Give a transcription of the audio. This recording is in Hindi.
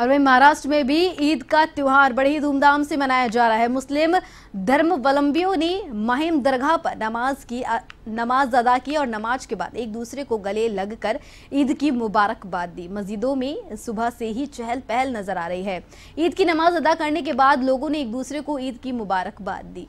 और वहीं महाराष्ट्र में भी ईद का त्यौहार बड़े ही धूमधाम से मनाया जा रहा है मुस्लिम धर्मवलंबियों ने महिम दरगाह पर नमाज की नमाज अदा की और नमाज के बाद एक दूसरे को गले लगकर ईद की मुबारकबाद दी मस्जिदों में सुबह से ही चहल पहल नजर आ रही है ईद की नमाज अदा करने के बाद लोगों ने एक दूसरे को ईद की मुबारकबाद दी